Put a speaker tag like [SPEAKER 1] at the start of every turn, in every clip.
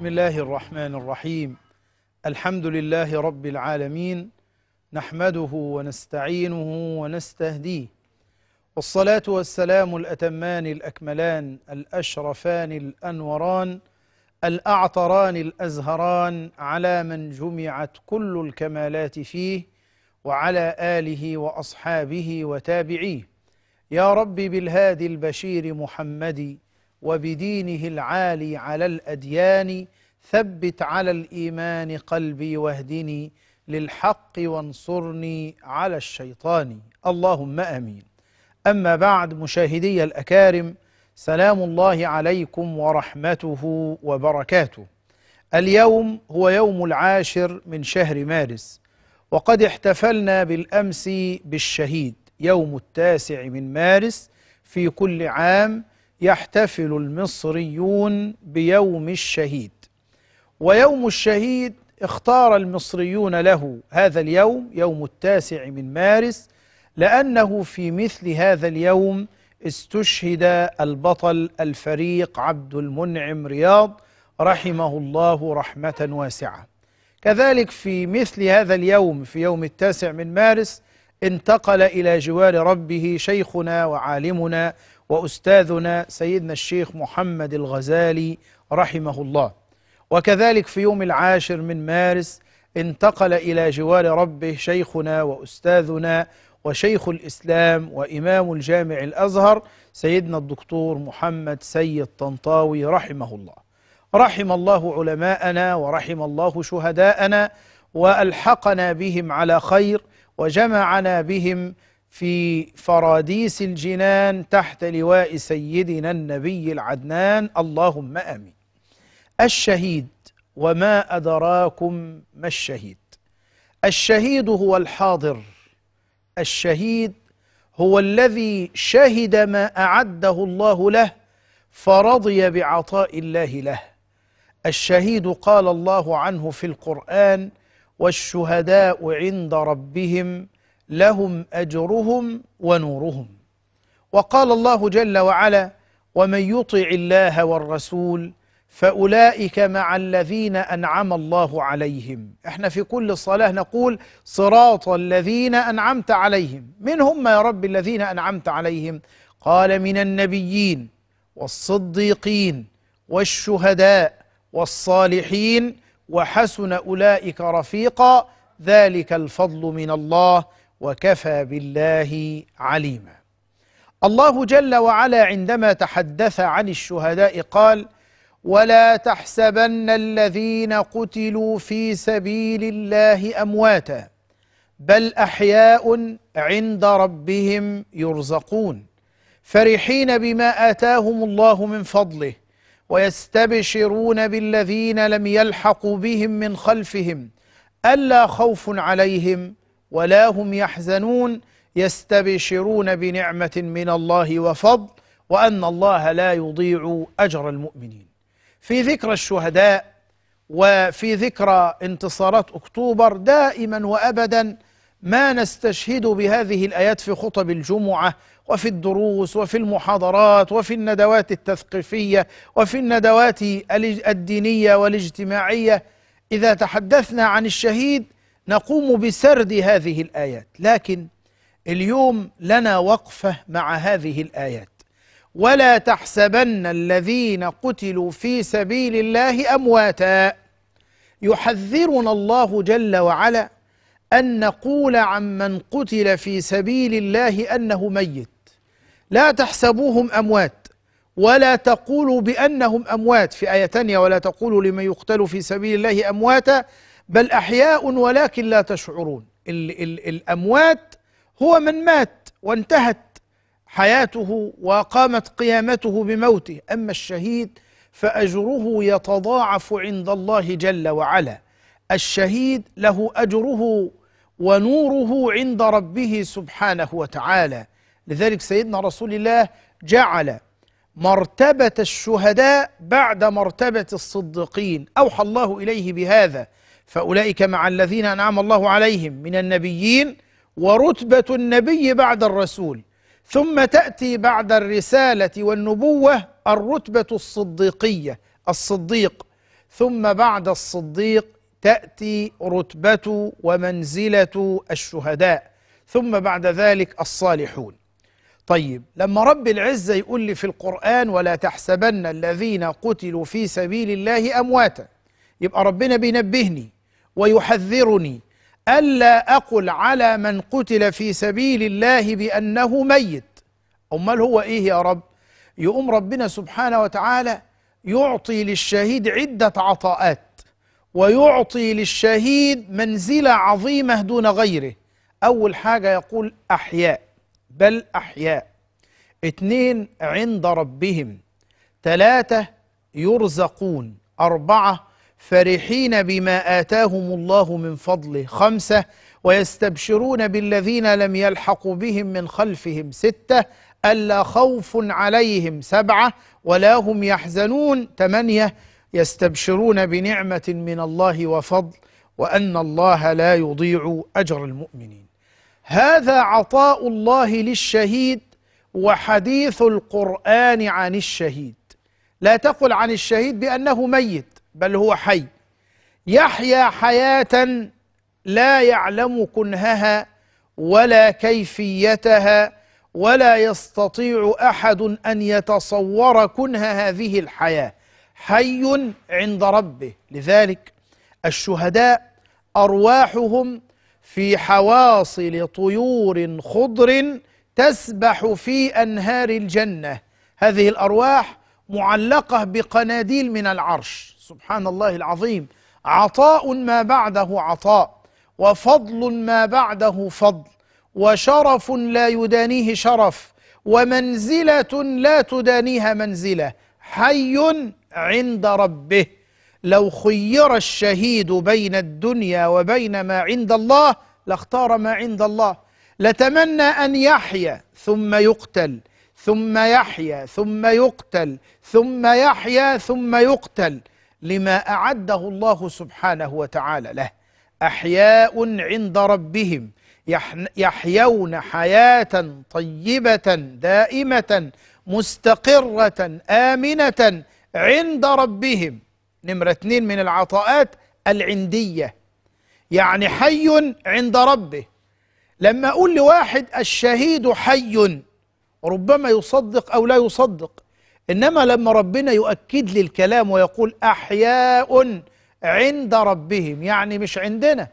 [SPEAKER 1] بسم الله الرحمن الرحيم الحمد لله رب العالمين نحمده ونستعينه ونستهديه والصلاة والسلام الأتمان الأكملان الأشرفان الأنوران الأعطران الأزهران على من جمعت كل الكمالات فيه وعلى آله وأصحابه وتابعيه يا رب بالهادي البشير محمدي وبدينه العالي على الأديان ثبت على الإيمان قلبي واهدني للحق وانصرني على الشيطان اللهم امين اما بعد مشاهدي الاكارم سلام الله عليكم ورحمته وبركاته اليوم هو يوم العاشر من شهر مارس وقد احتفلنا بالامس بالشهيد يوم التاسع من مارس في كل عام يحتفل المصريون بيوم الشهيد ويوم الشهيد اختار المصريون له هذا اليوم يوم التاسع من مارس لأنه في مثل هذا اليوم استشهد البطل الفريق عبد المنعم رياض رحمه الله رحمة واسعة كذلك في مثل هذا اليوم في يوم التاسع من مارس انتقل إلى جوار ربه شيخنا وعالمنا وأستاذنا سيدنا الشيخ محمد الغزالي رحمه الله وكذلك في يوم العاشر من مارس انتقل إلى جوار ربه شيخنا وأستاذنا وشيخ الإسلام وإمام الجامع الأزهر سيدنا الدكتور محمد سيد طنطاوي رحمه الله رحم الله علماءنا ورحم الله شهداءنا وألحقنا بهم على خير وجمعنا بهم في فراديس الجنان تحت لواء سيدنا النبي العدنان اللهم امين. الشهيد وما ادراكم ما الشهيد. الشهيد هو الحاضر. الشهيد هو الذي شهد ما اعده الله له فرضي بعطاء الله له. الشهيد قال الله عنه في القران: والشهداء عند ربهم لهم أجرهم ونورهم وقال الله جل وعلا ومن يطع الله والرسول فأولئك مع الذين أنعم الله عليهم احنا في كل صلاة نقول صراط الذين أنعمت عليهم من هم يا رب الذين أنعمت عليهم قال من النبيين والصديقين والشهداء والصالحين وحسن أولئك رفيقا ذلك الفضل من الله وكفى بالله عليما الله جل وعلا عندما تحدث عن الشهداء قال ولا تحسبن الذين قتلوا في سبيل الله امواتا بل احياء عند ربهم يرزقون فرحين بما اتاهم الله من فضله ويستبشرون بالذين لم يلحقوا بهم من خلفهم الا خوف عليهم ولا هم يحزنون يستبشرون بنعمة من الله وفضل وأن الله لا يضيع أجر المؤمنين في ذكرى الشهداء وفي ذكرى انتصارات أكتوبر دائما وأبدا ما نستشهد بهذه الآيات في خطب الجمعة وفي الدروس وفي المحاضرات وفي الندوات التثقيفية وفي الندوات الدينية والاجتماعية إذا تحدثنا عن الشهيد نقوم بسرد هذه الآيات لكن اليوم لنا وقفة مع هذه الآيات ولا تحسبن الذين قتلوا في سبيل الله أمواتا يحذرنا الله جل وعلا أن نقول عمن قتل في سبيل الله أنه ميت لا تحسبوهم أموات ولا تقولوا بأنهم أموات في آية ولا تقولوا لمن يقتل في سبيل الله أمواتا بل أحياء ولكن لا تشعرون الـ الـ الأموات هو من مات وانتهت حياته وقامت قيامته بموته أما الشهيد فأجره يتضاعف عند الله جل وعلا الشهيد له أجره ونوره عند ربه سبحانه وتعالى لذلك سيدنا رسول الله جعل مرتبة الشهداء بعد مرتبة الصديقين أوحى الله إليه بهذا فأولئك مع الذين أنعم الله عليهم من النبيين ورتبة النبي بعد الرسول ثم تأتي بعد الرسالة والنبوة الرتبة الصديقية الصديق ثم بعد الصديق تأتي رتبة ومنزلة الشهداء ثم بعد ذلك الصالحون طيب لما رب العزة يقول لي في القرآن ولا تحسبن الذين قتلوا في سبيل الله أمواتا يبقى ربنا بينبهني ويحذرني ألا أقل على من قتل في سبيل الله بأنه ميت أمال هو إيه يا رب يقوم ربنا سبحانه وتعالى يعطي للشهيد عدة عطاءات ويعطي للشهيد منزلة عظيمة دون غيره أول حاجة يقول أحياء بل أحياء اتنين عند ربهم ثلاثة يرزقون أربعة فرحين بما آتاهم الله من فضله خمسة ويستبشرون بالذين لم يلحقوا بهم من خلفهم ستة ألا خوف عليهم سبعة ولا هم يحزنون ثمانية يستبشرون بنعمة من الله وفضل وأن الله لا يضيع أجر المؤمنين هذا عطاء الله للشهيد وحديث القرآن عن الشهيد لا تقل عن الشهيد بأنه ميت بل هو حي يحيا حياة لا يعلم كنهها ولا كيفيتها ولا يستطيع أحد أن يتصور كنه هذه الحياة حي عند ربه لذلك الشهداء أرواحهم في حواصل طيور خضر تسبح في أنهار الجنة هذه الأرواح معلقة بقناديل من العرش سبحان الله العظيم عطاء ما بعده عطاء وفضل ما بعده فضل وشرف لا يدانيه شرف ومنزلة لا تدانيها منزلة حي عند ربه لو خير الشهيد بين الدنيا وبين ما عند الله لاختار ما عند الله لتمنى أن يحيا ثم يقتل ثم يحيا ثم يقتل ثم يحيا ثم يقتل لما أعده الله سبحانه وتعالى له أحياء عند ربهم يحيون حياة طيبة دائمة مستقرة آمنة عند ربهم نمرة اثنين من العطاءات العندية يعني حي عند ربه لما أقول لواحد الشهيد حي ربما يصدق أو لا يصدق إنما لما ربنا يؤكد لي الكلام ويقول أحياء عند ربهم يعني مش عندنا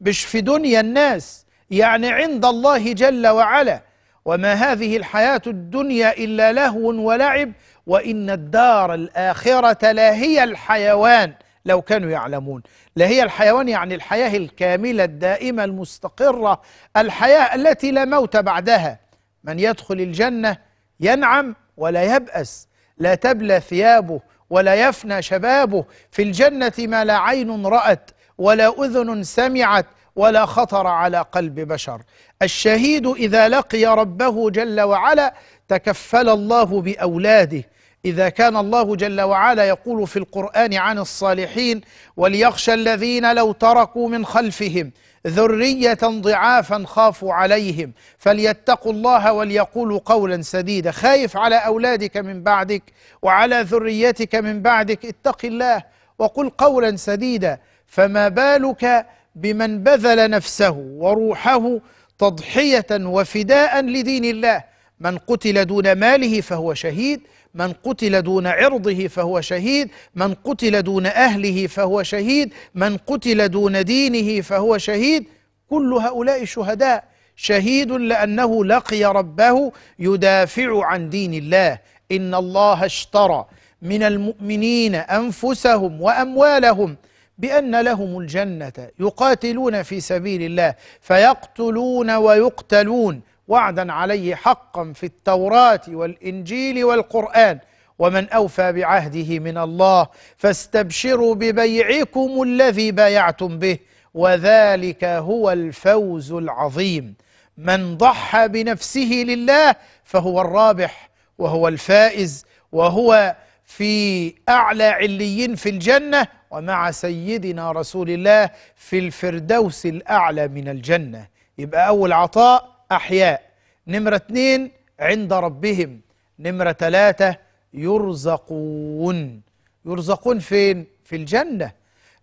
[SPEAKER 1] مش في دنيا الناس يعني عند الله جل وعلا وما هذه الحياة الدنيا إلا لهو ولعب وإن الدار الآخرة لا هي الحيوان لو كانوا يعلمون لا هي الحيوان يعني الحياة الكاملة الدائمة المستقرة الحياة التي لا موت بعدها من يدخل الجنة ينعم ولا يبأس لا تبلى ثيابه ولا يفنى شبابه في الجنة ما لا عين رأت ولا أذن سمعت ولا خطر على قلب بشر الشهيد إذا لقي ربه جل وعلا تكفل الله بأولاده إذا كان الله جل وعلا يقول في القرآن عن الصالحين وليخشى الذين لو تركوا من خلفهم ذرية ضعافا خافوا عليهم فليتقوا الله وليقولوا قولا سديدا خايف على أولادك من بعدك وعلى ذريتك من بعدك اتق الله وقل قولا سديدا فما بالك بمن بذل نفسه وروحه تضحية وفداء لدين الله من قتل دون ماله فهو شهيد من قتل دون عرضه فهو شهيد من قتل دون أهله فهو شهيد من قتل دون دينه فهو شهيد كل هؤلاء شهداء شهيد لأنه لقي ربه يدافع عن دين الله إن الله اشترى من المؤمنين أنفسهم وأموالهم بأن لهم الجنة يقاتلون في سبيل الله فيقتلون ويقتلون وعدا عليه حقا في التوراة والإنجيل والقرآن ومن أوفى بعهده من الله فاستبشروا ببيعكم الذي بايعتم به وذلك هو الفوز العظيم من ضحى بنفسه لله فهو الرابح وهو الفائز وهو في أعلى عليين في الجنة ومع سيدنا رسول الله في الفردوس الأعلى من الجنة يبقى أول عطاء أحياء نمرة اتنين عند ربهم نمرة تلاتة يرزقون يرزقون فين؟ في الجنة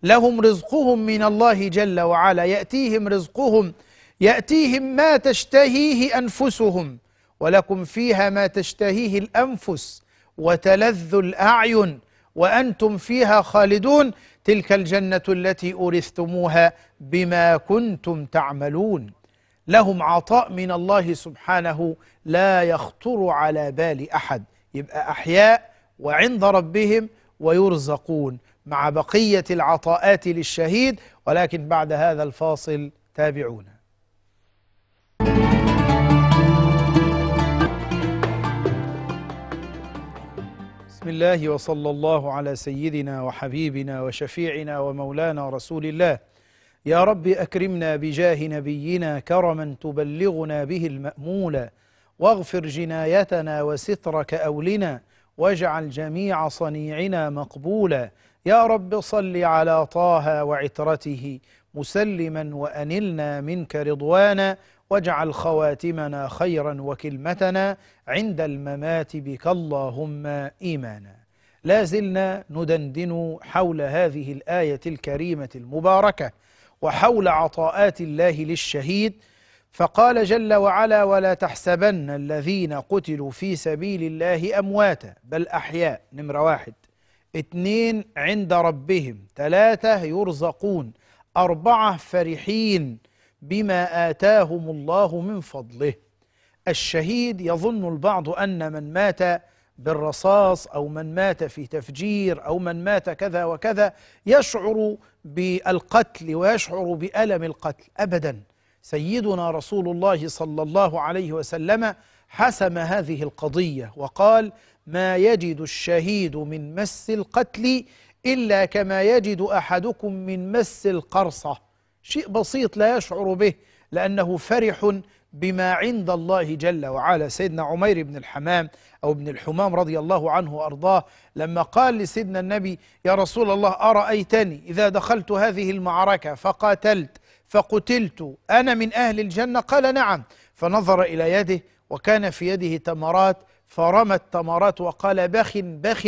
[SPEAKER 1] لهم رزقهم من الله جل وعلا يأتيهم رزقهم يأتيهم ما تشتهيه أنفسهم ولكم فيها ما تشتهيه الأنفس وتلذ الأعين وأنتم فيها خالدون تلك الجنة التي أورثتموها بما كنتم تعملون لهم عطاء من الله سبحانه لا يخطر على بال أحد يبقى أحياء وعند ربهم ويرزقون مع بقية العطاءات للشهيد ولكن بعد هذا الفاصل تابعونا بسم الله وصلى الله على سيدنا وحبيبنا وشفيعنا ومولانا رسول الله يا رب أكرمنا بجاه نبينا كرما تبلغنا به المأمولا واغفر جنايتنا وسترك أولنا واجعل جميع صنيعنا مقبولا يا رب صل على طه وعترته مسلما وأنلنا منك رضوانا واجعل خواتمنا خيرا وكلمتنا عند الممات بك اللهم إيمانا لا زلنا ندندن حول هذه الآية الكريمة المباركة وحول عطاءات الله للشهيد فقال جل وعلا ولا تحسبن الذين قتلوا في سبيل الله أمواتا بل أحياء نمرة واحد اثنين عند ربهم ثلاثة يرزقون أربعة فرحين بما آتاهم الله من فضله الشهيد يظن البعض أن من مات بالرصاص أو من مات في تفجير أو من مات كذا وكذا يشعر بالقتل ويشعر بألم القتل أبدا سيدنا رسول الله صلى الله عليه وسلم حسم هذه القضية وقال ما يجد الشهيد من مس القتل إلا كما يجد أحدكم من مس القرصة شيء بسيط لا يشعر به لأنه فرح بما عند الله جل وعلا سيدنا عمير بن الحمام أو بن الحمام رضي الله عنه وأرضاه لما قال لسيدنا النبي يا رسول الله أرأيتني إذا دخلت هذه المعركة فقاتلت فقتلت أنا من أهل الجنة قال نعم فنظر إلى يده وكان في يده تمرات فرمى التمرات وقال بخ بخ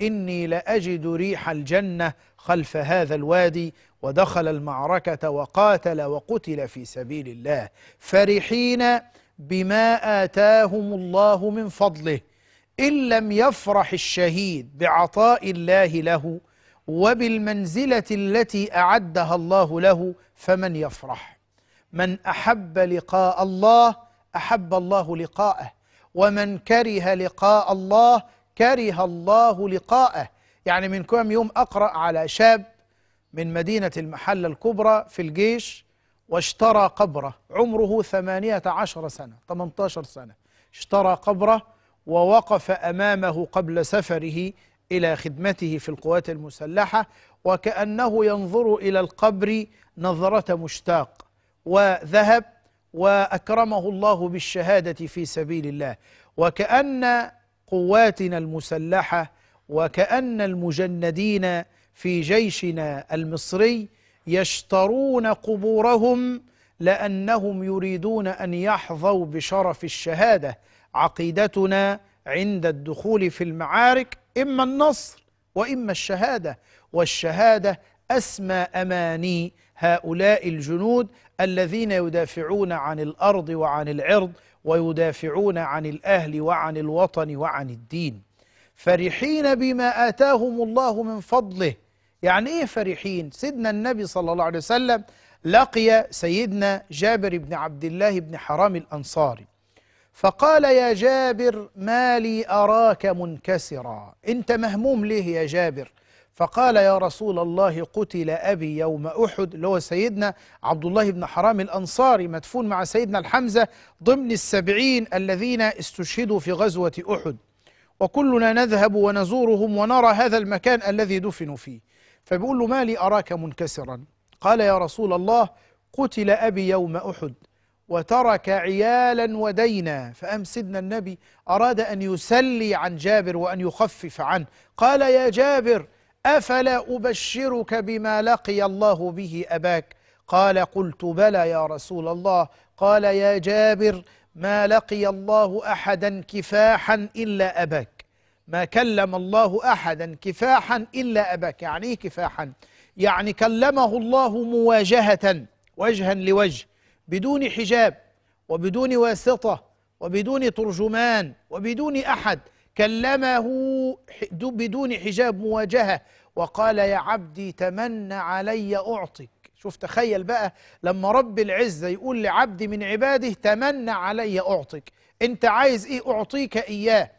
[SPEAKER 1] إني لأجد ريح الجنة خلف هذا الوادي ودخل المعركة وقاتل وقتل في سبيل الله فرحين بما آتاهم الله من فضله إن لم يفرح الشهيد بعطاء الله له وبالمنزلة التي أعدها الله له فمن يفرح من أحب لقاء الله أحب الله لقاءه ومن كره لقاء الله كره الله لقاءه يعني من كم يوم أقرأ على شاب من مدينة المحلة الكبرى في الجيش واشترى قبره عمره ثمانية عشر سنة 18 سنة اشترى قبره ووقف أمامه قبل سفره إلى خدمته في القوات المسلحة وكأنه ينظر إلى القبر نظرة مشتاق وذهب وأكرمه الله بالشهادة في سبيل الله وكأن قواتنا المسلحة وكأن المجندين في جيشنا المصري يشترون قبورهم لأنهم يريدون أن يحظوا بشرف الشهادة عقيدتنا عند الدخول في المعارك إما النصر وإما الشهادة والشهادة أسمى أماني هؤلاء الجنود الذين يدافعون عن الأرض وعن العرض ويدافعون عن الأهل وعن الوطن وعن الدين فرحين بما آتاهم الله من فضله يعني ايه فرحين سيدنا النبي صلى الله عليه وسلم لقي سيدنا جابر بن عبد الله بن حرام الأنصاري فقال يا جابر ما لي أراك منكسرا أنت مهموم ليه يا جابر فقال يا رسول الله قتل أبي يوم أحد اللي هو سيدنا عبد الله بن حرام الأنصاري مدفون مع سيدنا الحمزة ضمن السبعين الذين استشهدوا في غزوة أحد وكلنا نذهب ونزورهم ونرى هذا المكان الذي دفنوا فيه فبيقول له ما لي أراك منكسرا قال يا رسول الله قتل أبي يوم أحد وترك عيالا ودينا سيدنا النبي أراد أن يسلي عن جابر وأن يخفف عنه قال يا جابر أفلا أبشرك بما لقي الله به أباك قال قلت بلى يا رسول الله قال يا جابر ما لقي الله أحدا كفاحا إلا أباك ما كلم الله أحدا كفاحا إلا أباك يعني إيه كفاحا يعني كلمه الله مواجهة وجها لوجه بدون حجاب وبدون واسطة وبدون ترجمان وبدون أحد كلمه بدون حجاب مواجهة وقال يا عبدي تمنى علي أعطك شوف تخيل بقى لما رب العزة يقول لعبدي من عباده تمنى علي أعطك أنت عايز إيه أعطيك إياه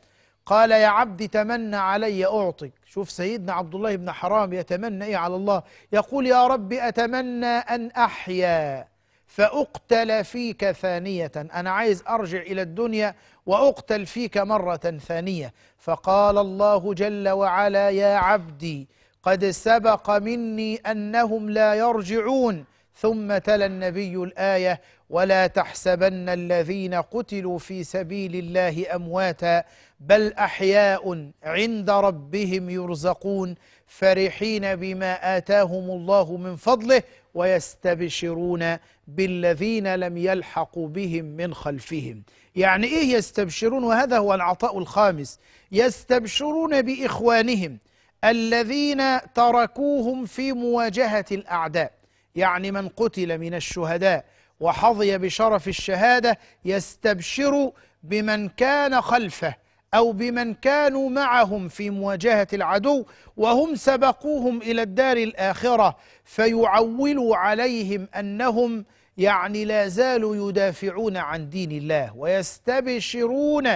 [SPEAKER 1] قال يا عبدي تمنى علي أعطك شوف سيدنا عبد الله بن حرام يتمنى إيه على الله يقول يا رب أتمنى أن أحيا فأقتل فيك ثانية أنا عايز أرجع إلى الدنيا وأقتل فيك مرة ثانية فقال الله جل وعلا يا عبدي قد سبق مني أنهم لا يرجعون ثم تلا النبي الآية ولا تحسبن الذين قتلوا في سبيل الله امواتا بل احياء عند ربهم يرزقون فرحين بما اتاهم الله من فضله ويستبشرون بالذين لم يلحقوا بهم من خلفهم يعني ايه يستبشرون وهذا هو العطاء الخامس يستبشرون باخوانهم الذين تركوهم في مواجهه الاعداء يعني من قتل من الشهداء وحظي بشرف الشهادة يستبشر بمن كان خلفه أو بمن كانوا معهم في مواجهة العدو وهم سبقوهم إلى الدار الآخرة فيعولوا عليهم أنهم يعني لا زالوا يدافعون عن دين الله ويستبشرون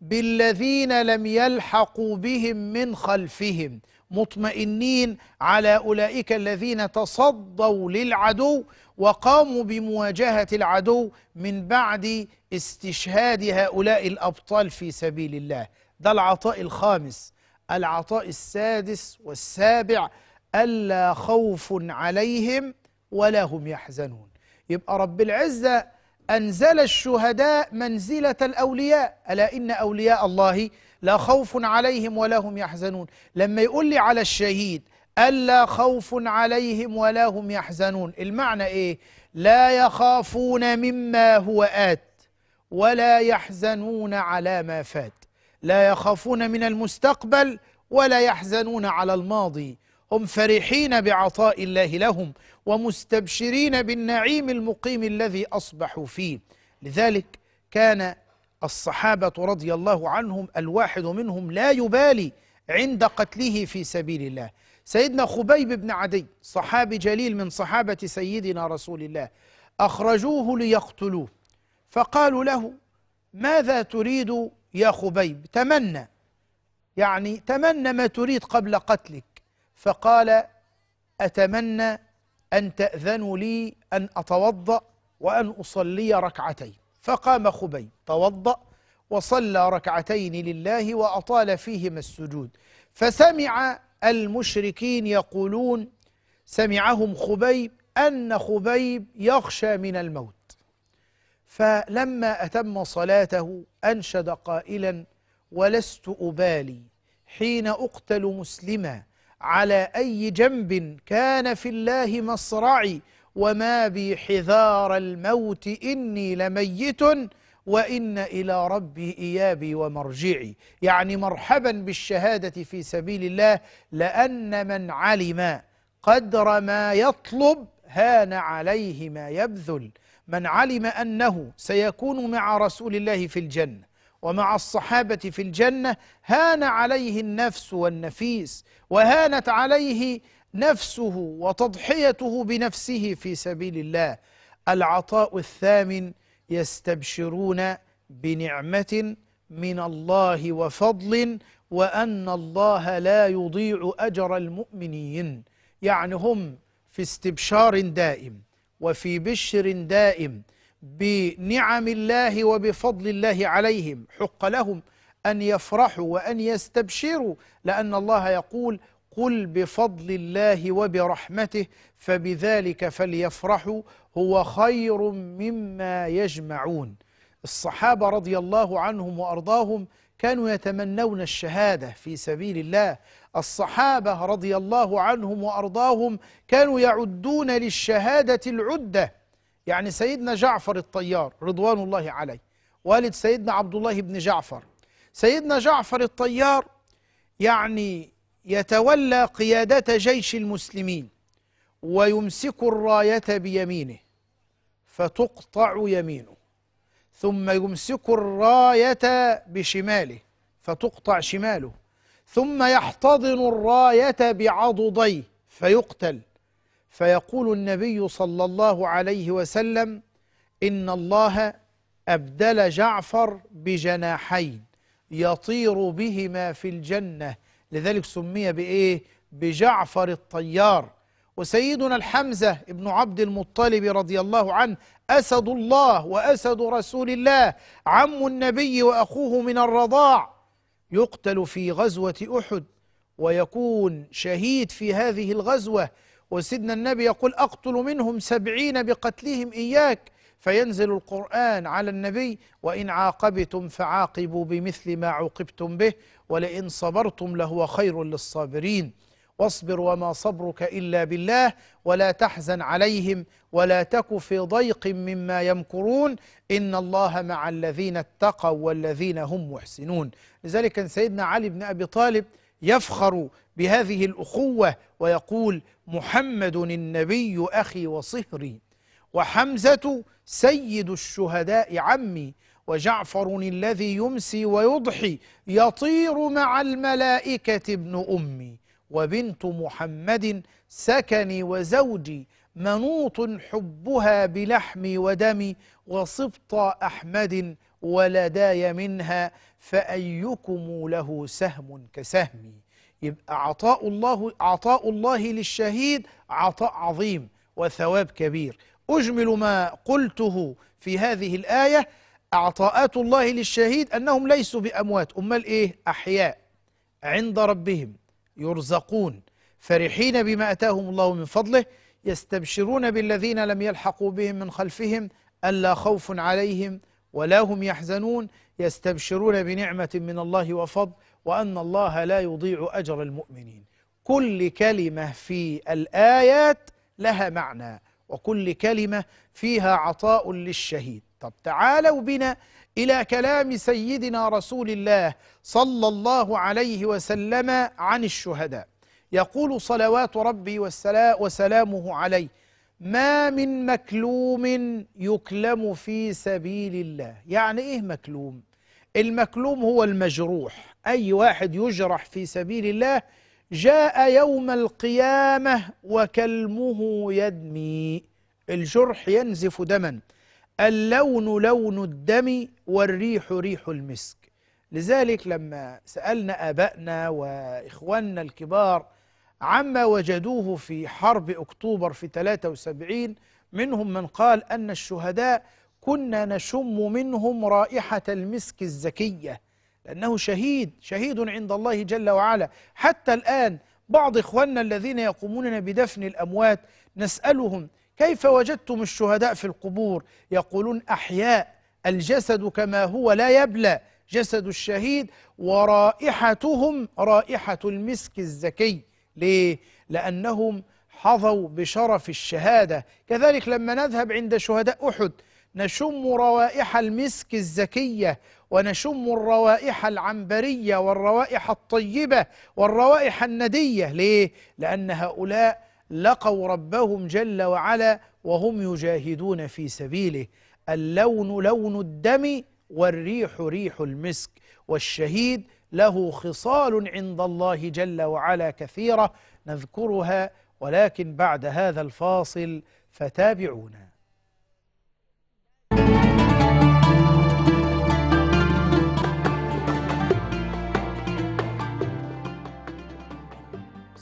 [SPEAKER 1] بالذين لم يلحقوا بهم من خلفهم مطمئنين على أولئك الذين تصدوا للعدو وقاموا بمواجهة العدو من بعد استشهاد هؤلاء الأبطال في سبيل الله ده العطاء الخامس العطاء السادس والسابع ألا خوف عليهم ولا هم يحزنون يبقى رب العزة أنزل الشهداء منزلة الأولياء ألا إن أولياء الله لا خوف عليهم ولا هم يحزنون لما يقول لي على الشهيد ألا خوف عليهم ولا هم يحزنون المعنى إيه لا يخافون مما هو آت ولا يحزنون على ما فات لا يخافون من المستقبل ولا يحزنون على الماضي هم فرحين بعطاء الله لهم ومستبشرين بالنعيم المقيم الذي أصبحوا فيه لذلك كان الصحابة رضي الله عنهم الواحد منهم لا يبالي عند قتله في سبيل الله سيدنا خبيب بن عدي صحابي جليل من صحابة سيدنا رسول الله أخرجوه ليقتلوه فقالوا له ماذا تريد يا خبيب تمنى يعني تمنى ما تريد قبل قتلك فقال أتمنى أن تأذنوا لي أن أتوضأ وأن أصلي ركعتين فقام خبيب توضأ وصلى ركعتين لله وأطال فيهما السجود فسمع المشركين يقولون سمعهم خبيب أن خبيب يخشى من الموت فلما أتم صلاته أنشد قائلا ولست أبالي حين أقتل مسلما على أي جنب كان في الله مصرعي وما بي حذار الموت إني لميت وإن إلى ربي إيابي ومرجعي يعني مرحبا بالشهادة في سبيل الله لأن من علم قدر ما يطلب هان عليه ما يبذل من علم أنه سيكون مع رسول الله في الجنة ومع الصحابة في الجنة هان عليه النفس والنفيس وهانت عليه نفسه وتضحيته بنفسه في سبيل الله العطاء الثامن يستبشرون بنعمة من الله وفضل وأن الله لا يضيع أجر المؤمنين يعني هم في استبشار دائم وفي بشر دائم بنعم الله وبفضل الله عليهم حق لهم أن يفرحوا وأن يستبشروا لأن الله يقول قل بفضل الله وبرحمته فبذلك فليفرحوا هو خير مما يجمعون الصحابة رضي الله عنهم وأرضاهم كانوا يتمنون الشهادة في سبيل الله الصحابة رضي الله عنهم وأرضاهم كانوا يعدون للشهادة العدة يعني سيدنا جعفر الطيار رضوان الله عليه والد سيدنا عبد الله بن جعفر سيدنا جعفر الطيار يعني يتولى قيادة جيش المسلمين ويمسك الراية بيمينه فتقطع يمينه ثم يمسك الراية بشماله فتقطع شماله ثم يحتضن الراية بعضديه فيقتل فيقول النبي صلى الله عليه وسلم إن الله أبدل جعفر بجناحين يطير بهما في الجنة لذلك سمي بإيه؟ بجعفر الطيار وسيدنا الحمزة ابن عبد المطلب رضي الله عنه أسد الله وأسد رسول الله عم النبي وأخوه من الرضاع يقتل في غزوة أحد ويكون شهيد في هذه الغزوة وسيدنا النبي يقول أقتل منهم سبعين بقتلهم إياك فينزل القرآن على النبي وإن عاقبتم فعاقبوا بمثل ما عوقبتم به ولئن صبرتم لهو خير للصابرين واصبر وما صبرك إلا بالله ولا تحزن عليهم ولا تك في ضيق مما يمكرون إن الله مع الذين اتقوا والذين هم محسنون لذلك كان سيدنا علي بن أبي طالب يفخر بهذه الأخوة ويقول محمد النبي أخي وصهري وحمزة سيد الشهداء عمي وجعفر الذي يمسي ويضحي يطير مع الملائكة ابن أمي وبنت محمد سكني وزوجي منوط حبها بلحمي ودمي وصبط أحمد ولداي منها فأيكم له سهم كسهمي يبقى عطاء الله عطاء الله للشهيد عطاء عظيم وثواب كبير أجمل ما قلته في هذه الآية عطاءات الله للشهيد أنهم ليسوا بأموات أمال إيه أحياء عند ربهم يرزقون فرحين بما أتاهم الله من فضله يستبشرون بالذين لم يلحقوا بهم من خلفهم ألا خوف عليهم ولا هم يحزنون يستبشرون بنعمة من الله وفضل وأن الله لا يضيع أجر المؤمنين كل كلمة في الآيات لها معنى وكل كلمة فيها عطاء للشهيد طب تعالوا بنا إلى كلام سيدنا رسول الله صلى الله عليه وسلم عن الشهداء يقول صلوات ربي وسلامه عليه ما من مكلوم يكلم في سبيل الله يعني إيه مكلوم؟ المكلوم هو المجروح أي واحد يجرح في سبيل الله جاء يوم القيامة وكلمه يدمي الجرح ينزف دما اللون لون الدم والريح ريح المسك لذلك لما سألنا آبائنا وإخواننا الكبار عما وجدوه في حرب أكتوبر في 73 منهم من قال أن الشهداء كنا نشم منهم رائحة المسك الزكية لأنه شهيد شهيد عند الله جل وعلا حتى الآن بعض إخواننا الذين يقومون بدفن الأموات نسألهم كيف وجدتم الشهداء في القبور يقولون أحياء الجسد كما هو لا يبلى جسد الشهيد ورائحتهم رائحة المسك الزكي ليه؟ لأنهم حظوا بشرف الشهادة كذلك لما نذهب عند شهداء أحد نشم روائح المسك الزكية ونشم الروائح العنبرية والروائح الطيبة والروائح الندية ليه؟ لأن هؤلاء لقوا ربهم جل وعلا وهم يجاهدون في سبيله اللون لون الدم والريح ريح المسك والشهيد له خصال عند الله جل وعلا كثيرة نذكرها ولكن بعد هذا الفاصل فتابعونا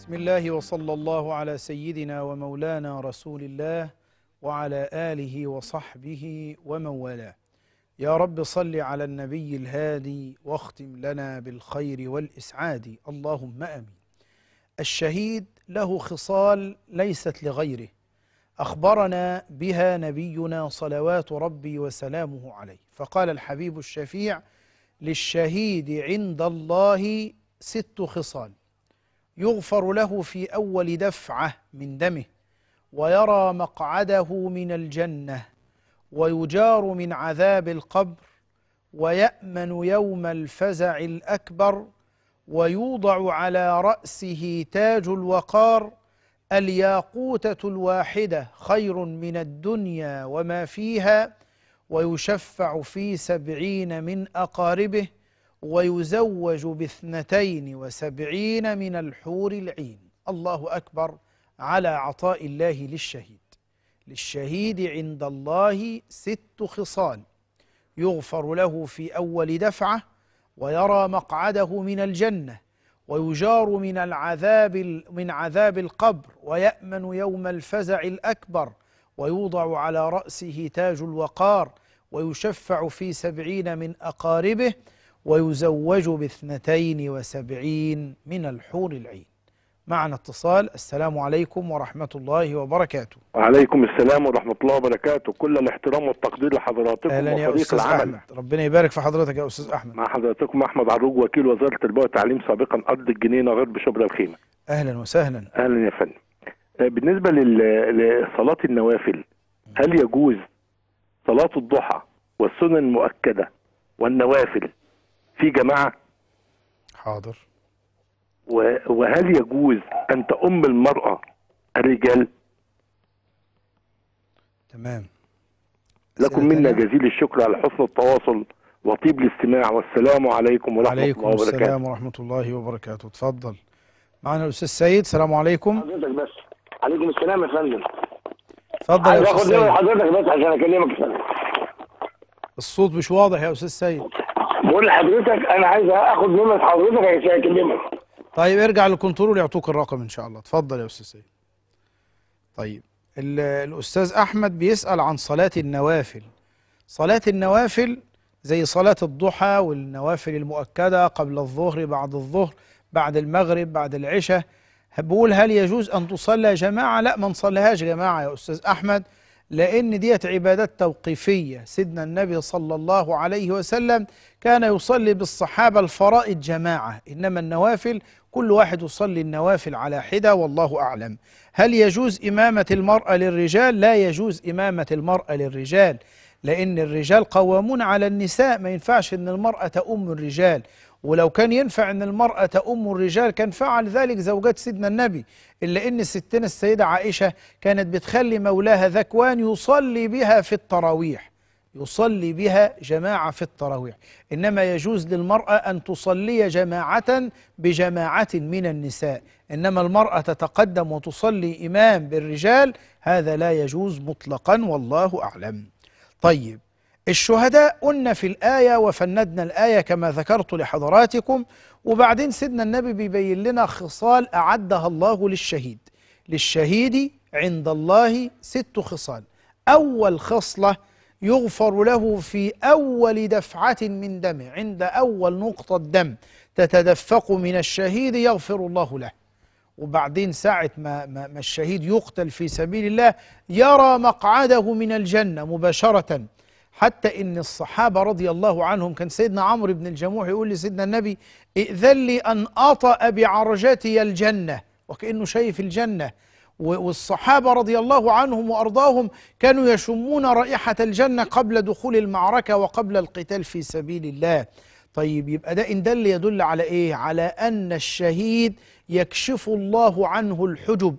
[SPEAKER 1] بسم الله وصلى الله على سيدنا ومولانا رسول الله وعلى آله وصحبه ومن والاه يا رب صل على النبي الهادي واختم لنا بالخير والإسعاد اللهم أمين الشهيد له خصال ليست لغيره أخبرنا بها نبينا صلوات ربي وسلامه عليه فقال الحبيب الشفيع للشهيد عند الله ست خصال يغفر له في أول دفعة من دمه ويرى مقعده من الجنة ويجار من عذاب القبر ويأمن يوم الفزع الأكبر ويوضع على رأسه تاج الوقار الياقوتة الواحدة خير من الدنيا وما فيها ويشفع في سبعين من أقاربه ويزوج باثنتين وسبعين من الحور العين الله أكبر على عطاء الله للشهيد للشهيد عند الله ست خصال يغفر له في أول دفعة ويرى مقعده من الجنة ويجار من العذاب من عذاب القبر ويأمن يوم الفزع الأكبر ويوضع على رأسه تاج الوقار ويشفع في سبعين من أقاربه ويزوج باثنتين وسبعين من الحور العين معنا اتصال السلام عليكم ورحمة الله وبركاته وعليكم السلام ورحمة الله وبركاته كل الاحترام والتقدير لحضراتكم أهلا يا أستاذ العمل. أحمد ربنا يبارك في حضرتك يا أستاذ أحمد مع حضراتكم أحمد عروج وكيل وزارة البيئة والتعليم سابقا أرض الجنينة غرب شبرا الخيمة أهلا وسهلا أهلا يا فندم آه، بالنسبة لصلاة النوافل هل يجوز صلاة الضحى والسنن المؤكدة والنوافل في جماعه حاضر وهل يجوز ان تؤم المراه الرجال تمام لكم منا جزيل الشكر على حسن التواصل وطيب الاستماع والسلام عليكم ورحمه عليكم الله وبركاته وعليكم السلام ورحمه الله وبركاته اتفضل معنا الاستاذ سيد السلام عليكم حضرتك بس عليكم السلام يا فندم اتفضل يا استاذ سيد حضرتك بس عشان اكلمك يا فندم الصوت مش واضح يا استاذ سيد بقول لحضرتك انا عايز اخد منك حضرتك عشان اكلمك طيب ارجع للكنترول يعطوك الرقم ان شاء الله اتفضل يا استاذ سيد طيب الاستاذ احمد بيسال عن صلاه النوافل صلاه النوافل زي صلاه الضحى والنوافل المؤكده قبل الظهر بعد الظهر بعد المغرب بعد العشاء بقول هل يجوز ان تصلى جماعه لا ما نصليهاش جماعه يا استاذ احمد لأن ديت عبادات توقيفية سيدنا النبي صلى الله عليه وسلم كان يصلي بالصحابة الفرائض جماعة إنما النوافل كل واحد يصلي النوافل على حدة والله أعلم هل يجوز إمامة المرأة للرجال؟ لا يجوز إمامة المرأة للرجال لأن الرجال قوامون على النساء ما ينفعش أن المرأة تأم الرجال ولو كان ينفع ان المرأة تأم الرجال كان فعل ذلك زوجات سيدنا النبي إلا ان ستنا السيدة عائشة كانت بتخلي مولاها ذكوان يصلي بها في التراويح يصلي بها جماعة في التراويح إنما يجوز للمرأة أن تصلي جماعة بجماعة من النساء إنما المرأة تتقدم وتصلي إمام بالرجال هذا لا يجوز مطلقا والله أعلم طيب الشهداء قلنا في الآية وفندنا الآية كما ذكرت لحضراتكم وبعدين سيدنا النبي بيبين لنا خصال أعدها الله للشهيد للشهيد عند الله ست خصال أول خصلة يغفر له في أول دفعة من دمه عند أول نقطة دم تتدفق من الشهيد يغفر الله له وبعدين ساعة ما, ما, ما الشهيد يقتل في سبيل الله يرى مقعده من الجنة مباشرة حتى ان الصحابه رضي الله عنهم كان سيدنا عمرو بن الجموح يقول لسيدنا النبي ائذن لي ان اطأ بعرجتي الجنه وكانه شايف الجنه والصحابه رضي الله عنهم وارضاهم كانوا يشمون رائحه الجنه قبل دخول المعركه وقبل القتال في سبيل الله طيب يبقى ده ان دل يدل على ايه على ان الشهيد يكشف الله عنه الحجب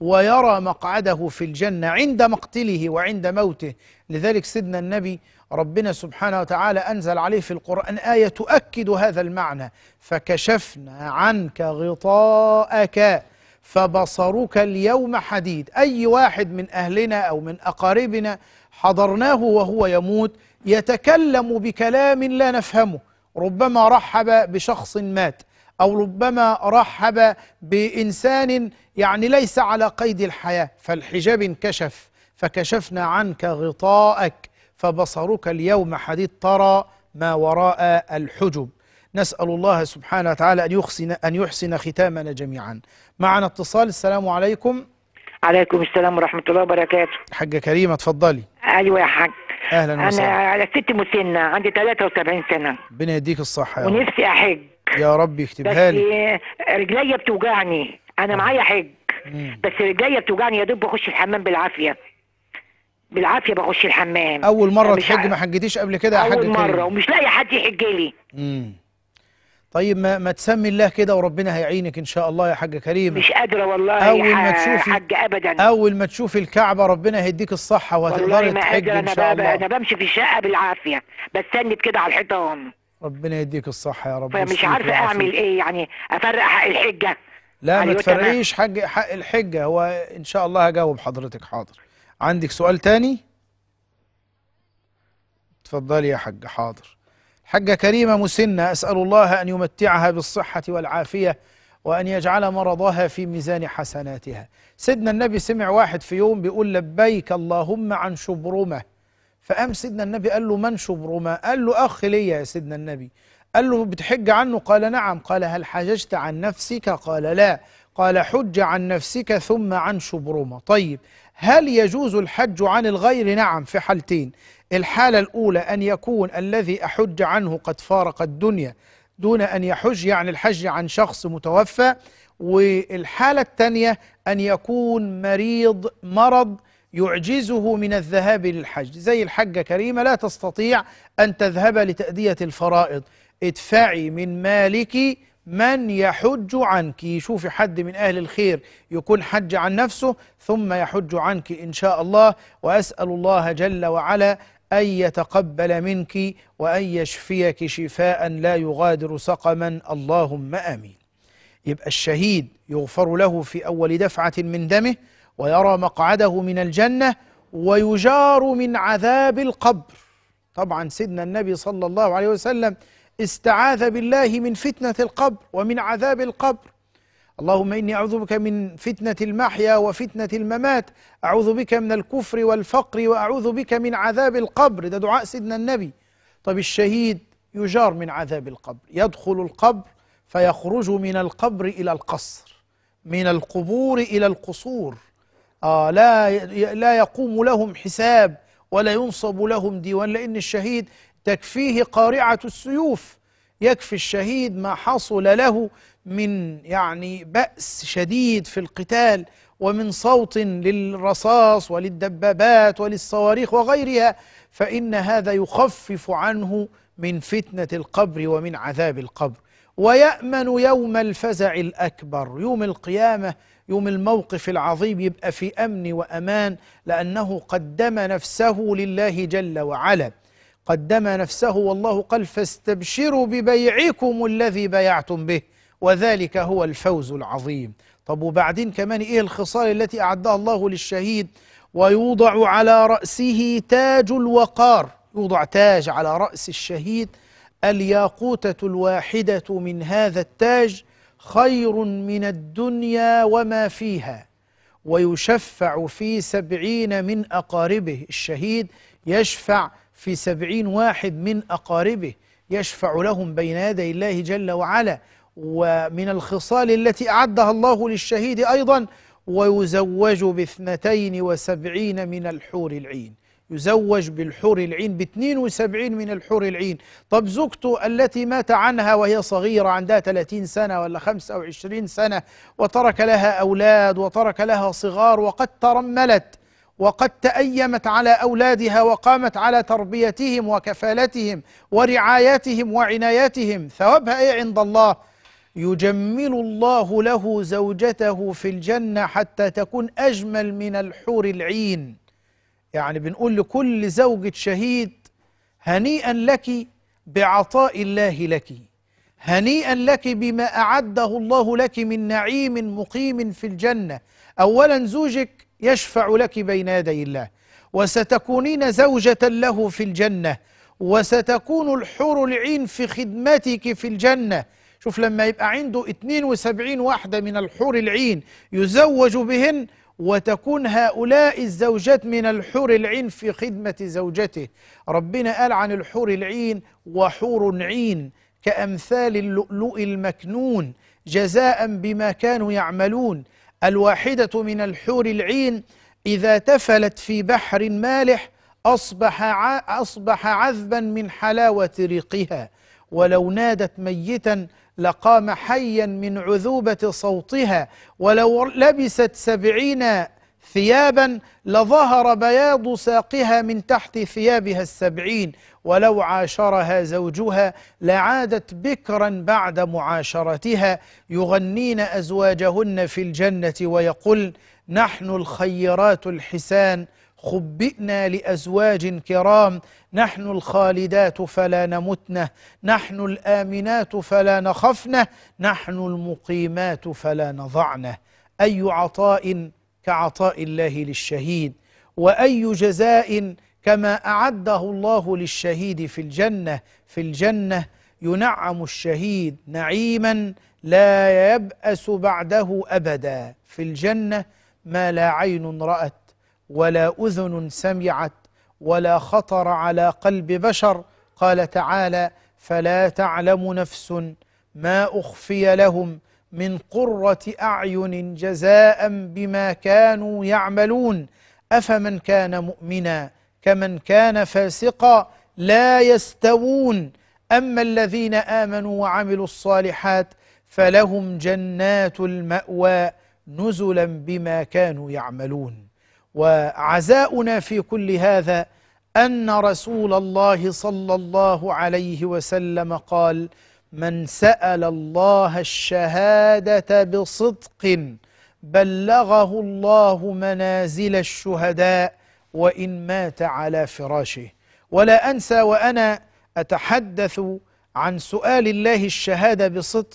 [SPEAKER 1] ويرى مقعده في الجنة عند مقتله وعند موته لذلك سيدنا النبي ربنا سبحانه وتعالى أنزل عليه في القرآن آية تؤكد هذا المعنى فكشفنا عنك غطاءك فبصرك اليوم حديد أي واحد من أهلنا أو من أقاربنا حضرناه وهو يموت يتكلم بكلام لا نفهمه ربما رحب بشخص مات أو ربما رحب بإنسان يعني ليس على قيد الحياة فالحجاب انكشف فكشفنا عنك غطاءك فبصرك اليوم حديد ترى ما وراء الحجب نسأل الله سبحانه وتعالى أن يحسن, أن يحسن ختامنا جميعا معنا اتصال السلام عليكم عليكم السلام ورحمة الله وبركاته حاجة كريمة اتفضلي أيوة يا حاج أهلا وسهلا أنا على ست مسنة عندي 73 سنة ربنا يديك الصحة يا ونفسي أحج يا رب يكتبها لي بس رجليا بتوجعني انا آه. معايا حج بس جايه بتوجعني يا دوب بخش الحمام بالعافيه بالعافيه بخش الحمام اول مره يعني تحج ما حجتيش قبل كده يا حاج اول مره كريم. ومش لاقي حد يحج لي طيب ما, ما تسمي الله كده وربنا هيعينك ان شاء الله يا حاجة كريمة مش قادره والله اول ما تشوفي حاجة ابدا اول ما تشوفي الكعبه ربنا هيديك الصحه وهتقدري تحج ان شاء الله انا بمشي في الشقه بالعافيه بستند كده على الحيطان ربنا يديك الصحه يا رب فمش عارفه اعمل ايه يعني افرق حق الحجه لا ما أيوة، تفرقيش حق حق الحجه هو ان شاء الله هجاوب حضرتك حاضر عندك سؤال تاني اتفضلي يا حاج حاضر حاجه كريمه مسنه اسال الله ان يمتعها بالصحه والعافيه وأن يجعل مرضها في ميزان حسناتها سيدنا النبي سمع واحد في يوم بيقول لبيك اللهم عن شبرمة فقام سيدنا النبي قال له من شبرمة قال له أخ ليا يا سيدنا النبي قال له بتحج عنه قال نعم قال هل حججت عن نفسك قال لا قال حج عن نفسك ثم عن شبرمة طيب هل يجوز الحج عن الغير نعم في حالتين الحالة الأولى أن يكون الذي أحج عنه قد فارق الدنيا دون أن يحج يعني الحج عن شخص متوفى والحالة الثانية أن يكون مريض مرض يعجزه من الذهاب للحج زي الحجة كريمة لا تستطيع أن تذهب لتأدية الفرائض ادفعي من مالك من يحج عنك شوفي حد من أهل الخير يكون حج عن نفسه ثم يحج عنك إن شاء الله وأسأل الله جل وعلا أن يتقبل منك وأن يشفيك شفاء لا يغادر سقما اللهم آمين يبقى الشهيد يغفر له في أول دفعة من دمه ويرى مقعده من الجنة ويجار من عذاب القبر طبعا سيدنا النبي صلى الله عليه وسلم استعاذ بالله من فتنة القبر ومن عذاب القبر اللهم إني أعوذ بك من فتنة المحيا وفتنة الممات أعوذ بك من الكفر والفقر وأعوذ بك من عذاب القبر ده دعاء سيدنا النبي طب الشهيد يجار من عذاب القبر يدخل القبر فيخرج من القبر إلى القصر من القبور إلى القصور آه لا لا يقوم لهم حساب ولا ينصب لهم ديوان لأن الشهيد تكفيه قارعة السيوف يكفي الشهيد ما حصل له من يعني بأس شديد في القتال ومن صوت للرصاص وللدبابات وللصواريخ وغيرها فإن هذا يخفف عنه من فتنة القبر ومن عذاب القبر ويأمن يوم الفزع الأكبر يوم القيامة يوم الموقف العظيم يبقى في أمن وأمان لأنه قدم نفسه لله جل وعلا قدم نفسه والله قال فاستبشروا ببيعكم الذي بيعتم به وذلك هو الفوز العظيم طب وبعدين كمان ايه الخصال التي اعدها الله للشهيد ويوضع على رأسه تاج الوقار يوضع تاج على رأس الشهيد الياقوتة الواحدة من هذا التاج خير من الدنيا وما فيها ويشفع في سبعين من أقاربه الشهيد يشفع في سبعين واحد من أقاربه يشفع لهم بين يدي الله جل وعلا ومن الخصال التي أعدها الله للشهيد أيضا ويزوج باثنتين وسبعين من الحور العين يزوج بالحور العين باثنين وسبعين من الحور العين طب زوجته التي مات عنها وهي صغيرة عندها 30 سنة ولا 25 سنة وترك لها أولاد وترك لها صغار وقد ترملت وقد تأيمت على أولادها وقامت على تربيتهم وكفالتهم ورعايتهم وعنايتهم ثوابها إيه عند الله يجمل الله له زوجته في الجنة حتى تكون أجمل من الحور العين يعني بنقول لكل زوجة شهيد هنيئا لك بعطاء الله لك هنيئا لك بما أعده الله لك من نعيم مقيم في الجنة أولا زوجك يشفع لك بين يدي الله وستكونين زوجة له في الجنة وستكون الحور العين في خدمتك في الجنة شوف لما يبقى عنده 72 واحدة من الحور العين يزوج بهن وتكون هؤلاء الزوجات من الحور العين في خدمة زوجته ربنا قال عن الحور العين وحور عين كأمثال اللؤلؤ المكنون جزاء بما كانوا يعملون الواحدة من الحور العين إذا تفلت في بحر مالح أصبح, أصبح عذبا من حلاوة ريقها ولو نادت ميتا لقام حيا من عذوبة صوتها ولو لبست سبعين ثيابا لظهر بياض ساقها من تحت ثيابها السبعين ولو عاشرها زوجها لعادت بكرا بعد معاشرتها يغنين أزواجهن في الجنة ويقول نحن الخيرات الحسان خبئنا لأزواج كرام نحن الخالدات فلا نمتنه نحن الآمنات فلا نخفنه نحن المقيمات فلا نضعنه أي عطاء كعطاء الله للشهيد وأي جزاء كما أعده الله للشهيد في الجنة في الجنة ينعم الشهيد نعيما لا يبأس بعده أبدا في الجنة ما لا عين رأت ولا أذن سمعت ولا خطر على قلب بشر قال تعالى فلا تعلم نفس ما أخفي لهم من قرة أعين جزاء بما كانوا يعملون أفمن كان مؤمنا كمن كان فاسقا لا يستوون أما الذين آمنوا وعملوا الصالحات فلهم جنات المأوى نزلا بما كانوا يعملون وعزاؤنا في كل هذا أن رسول الله صلى الله عليه وسلم قال من سأل الله الشهادة بصدق بلغه الله منازل الشهداء وإن مات على فراشه ولا أنسى وأنا أتحدث عن سؤال الله الشهادة بصدق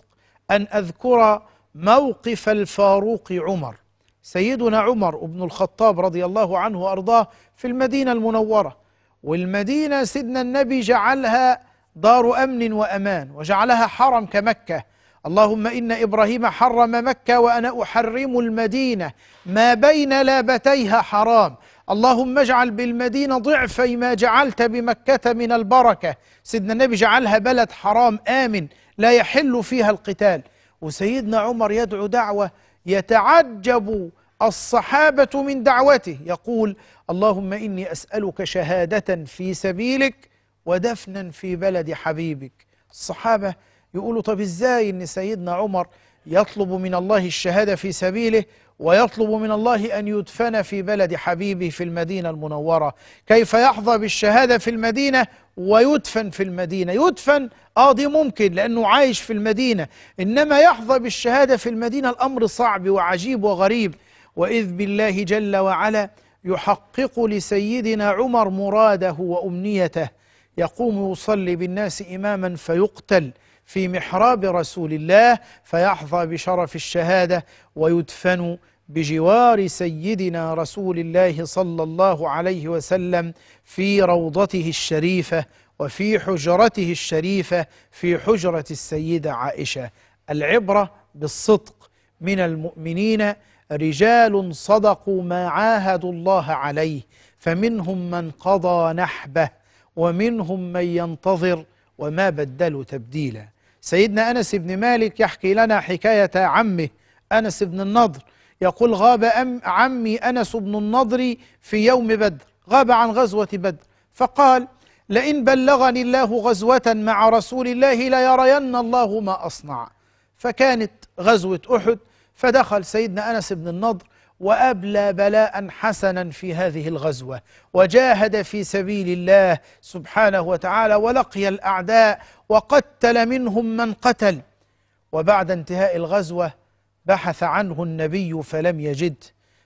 [SPEAKER 1] أن أذكر موقف الفاروق عمر سيدنا عمر بن الخطاب رضي الله عنه وأرضاه في المدينة المنورة والمدينة سيدنا النبي جعلها دار أمن وأمان وجعلها حرم كمكة اللهم إن إبراهيم حرم مكة وأنا أحرم المدينة ما بين لابتيها حرام اللهم اجعل بالمدينة ضعفي ما جعلت بمكة من البركة سيدنا النبي جعلها بلد حرام آمن لا يحل فيها القتال وسيدنا عمر يدعو دعوة يتعجب الصحابة من دعوته يقول اللهم إني أسألك شهادة في سبيلك ودفنا في بلد حبيبك الصحابة يقولوا طب ازاي ان سيدنا عمر يطلب من الله الشهادة في سبيله ويطلب من الله أن يدفن في بلد حبيبه في المدينة المنورة كيف يحظى بالشهادة في المدينة ويدفن في المدينة يدفن آه دي ممكن لأنه عايش في المدينة إنما يحظى بالشهادة في المدينة الأمر صعب وعجيب وغريب وإذ بالله جل وعلا يحقق لسيدنا عمر مراده وأمنيته يقوم يصلي بالناس إماما فيقتل في محراب رسول الله فيحظى بشرف الشهادة ويدفن بجوار سيدنا رسول الله صلى الله عليه وسلم في روضته الشريفة وفي حجرته الشريفة في حجرة السيدة عائشة العبرة بالصدق من المؤمنين رجال صدقوا ما عاهدوا الله عليه فمنهم من قضى نحبه ومنهم من ينتظر وما بدلوا تبديلا سيدنا أنس بن مالك يحكي لنا حكاية عمه أنس بن النضر يقول غاب أم عمي أنس بن النضر في يوم بدر غاب عن غزوة بدر فقال لئن بلغني الله غزوة مع رسول الله ليرين الله ما أصنع فكانت غزوة أحد فدخل سيدنا أنس بن النضر وأبلى بلاء حسنا في هذه الغزوة وجاهد في سبيل الله سبحانه وتعالى ولقي الأعداء وقتل منهم من قتل وبعد انتهاء الغزوة بحث عنه النبي فلم يجد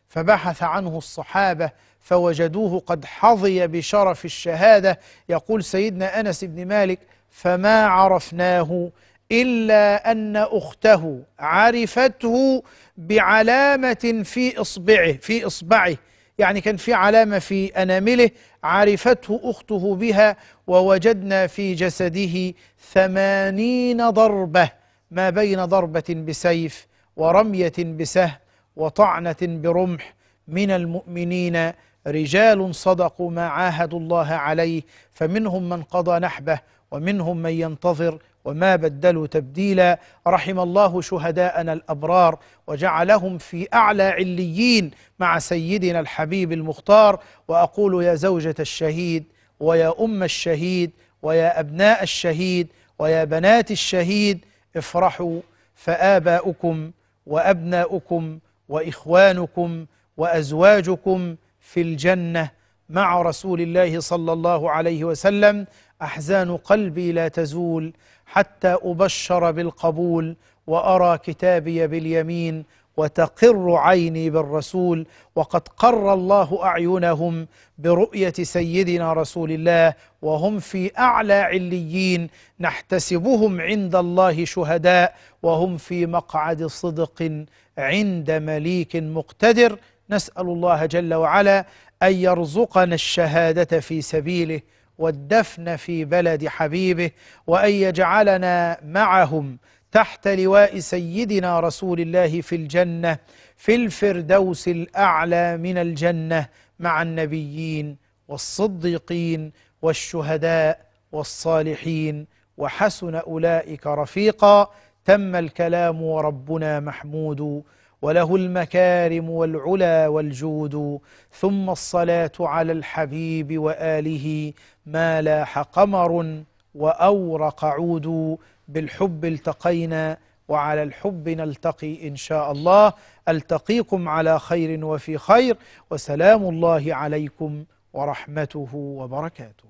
[SPEAKER 1] فبحث عنه الصحابة فوجدوه قد حظي بشرف الشهادة يقول سيدنا أنس بن مالك فما عرفناه إلا أن أخته عرفته بعلامة في إصبعه في إصبعه يعني كان في علامة في أنامله عرفته أخته بها ووجدنا في جسده ثمانين ضربة ما بين ضربة بسيف ورمية بسهم وطعنة برمح من المؤمنين رجال صدقوا ما عاهدوا الله عليه فمنهم من قضى نحبه ومنهم من ينتظر وما بدلوا تبديلا رحم الله شهداءنا الأبرار وجعلهم في أعلى عليين مع سيدنا الحبيب المختار وأقول يا زوجة الشهيد ويا أم الشهيد ويا أبناء الشهيد ويا بنات الشهيد افرحوا فآباؤكم وأبناؤكم وإخوانكم وأزواجكم في الجنة مع رسول الله صلى الله عليه وسلم أحزان قلبي لا تزول حتى أبشر بالقبول وأرى كتابي باليمين وتقر عيني بالرسول وقد قر الله أعينهم برؤية سيدنا رسول الله وهم في أعلى عليين نحتسبهم عند الله شهداء وهم في مقعد صدق عند مليك مقتدر نسأل الله جل وعلا أن يرزقنا الشهادة في سبيله والدفن في بلد حبيبه وأن يجعلنا معهم تحت لواء سيدنا رسول الله في الجنة في الفردوس الأعلى من الجنة مع النبيين والصديقين والشهداء والصالحين وحسن أولئك رفيقا تم الكلام وربنا محمود وله المكارم والعلا والجود ثم الصلاة على الحبيب وآله ما لاح قمر وأورق عود بالحب التقينا وعلى الحب نلتقي إن شاء الله ألتقيكم على خير وفي خير وسلام الله عليكم ورحمته وبركاته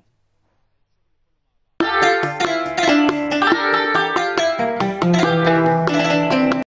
[SPEAKER 1] Thank you.